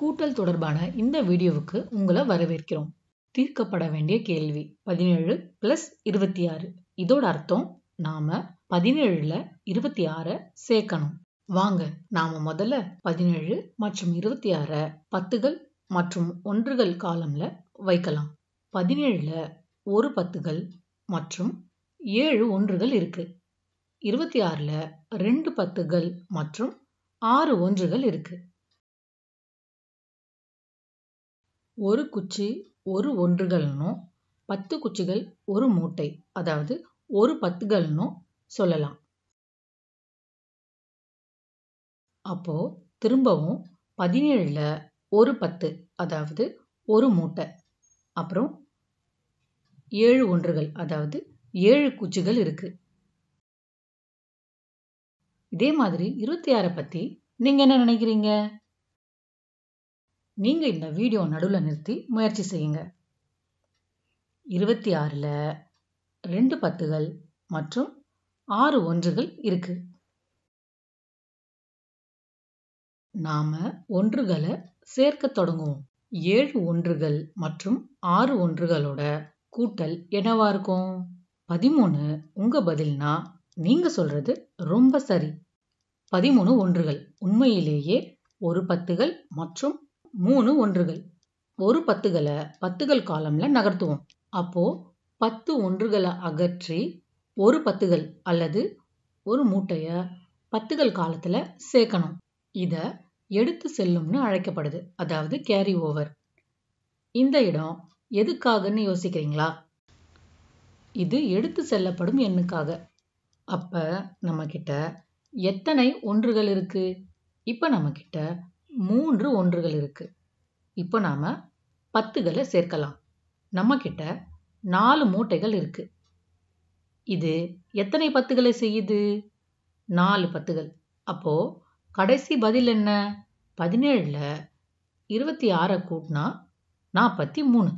கூட்டல் தொடர்பான இந்த வீடியோவுக்கு உங்களை வரவேற்கிறோம் தீர்க்கப்பட வேண்டிய கேள்வி பதினேழு பிளஸ் இருபத்தி ஆறு இதோட அர்த்தம் நாம பதினேழுல இருபத்தி ஆற சேர்க்கணும் வாங்க நாம முதல்ல பதினேழு மற்றும் இருபத்தி ஆற பத்துகள் மற்றும் ஒன்றுகள் காலம்ல வைக்கலாம் பதினேழுல ஒரு பத்துகள் மற்றும் ஏழு ஒன்றுகள் இருக்கு இருபத்தி ஆறுல ரெண்டு பத்துகள் மற்றும் ஆறு ஒன்றுகள் இருக்கு ஒரு குச்சி ஒரு ஒன்றுகள்னும் பத்து குச்சிகள் ஒரு மூட்டை அதாவது ஒரு பத்துகள்னும் சொல்லலாம் அப்போ திரும்பவும் பதினேழுல ஒரு பத்து அதாவது ஒரு மூட்டை அப்புறம் ஏழு ஒன்றுகள் அதாவது ஏழு குச்சிகள் இருக்கு இதே மாதிரி இருபத்தி ஆறை பத்தி நீங்க என்ன நினைக்கிறீங்க நீங்கள் இந்த வீடியோ நடுவில் நிறுத்தி முயற்சி செய்யுங்க இருபத்தி ஆறில் ரெண்டு பத்துகள் மற்றும் ஆறு ஒன்றுகள் இருக்கு நாம ஒன்றுகளை சேர்க்க தொடங்குவோம் ஏழு ஒன்றுகள் மற்றும் ஆறு ஒன்றுகளோட கூட்டல் என்னவா இருக்கும் பதிமூணு உங்க பதில்னா நீங்க சொல்றது ரொம்ப சரி பதிமூணு ஒன்றுகள் உண்மையிலேயே ஒரு பத்துகள் மற்றும் மூணு ஒன்றுகள் ஒரு பத்துகளை பத்துகள் காலம்ல நகர்த்துவோம் அப்போ பத்து ஒன்றுகளை அகற்றி ஒரு பத்துகள் அல்லது ஒரு மூட்டைய பத்துகள் காலத்துல சேர்க்கணும் இத எடுத்து செல்லும்னு அழைக்கப்படுது அதாவது கேரி ஓவர் இந்த இடம் எதுக்காகன்னு யோசிக்கிறீங்களா இது எடுத்து செல்லப்படும் எண்ணுக்காக நம்ம கிட்ட எத்தனை ஒன்றுகள் இருக்கு இப்ப நம்ம கிட்ட மூன்று ஒன்றுகள் இருக்குது இப்போ நாம் பத்துகளை சேர்க்கலாம் நம்மக்கிட்ட நாலு மூட்டைகள் இருக்குது இது எத்தனை பத்துகளை செய்யுது நாலு பத்துகள் அப்போது கடைசி பதில் என்ன பதினேழில் இருபத்தி ஆறை கூட்டினா நாற்பத்தி மூணு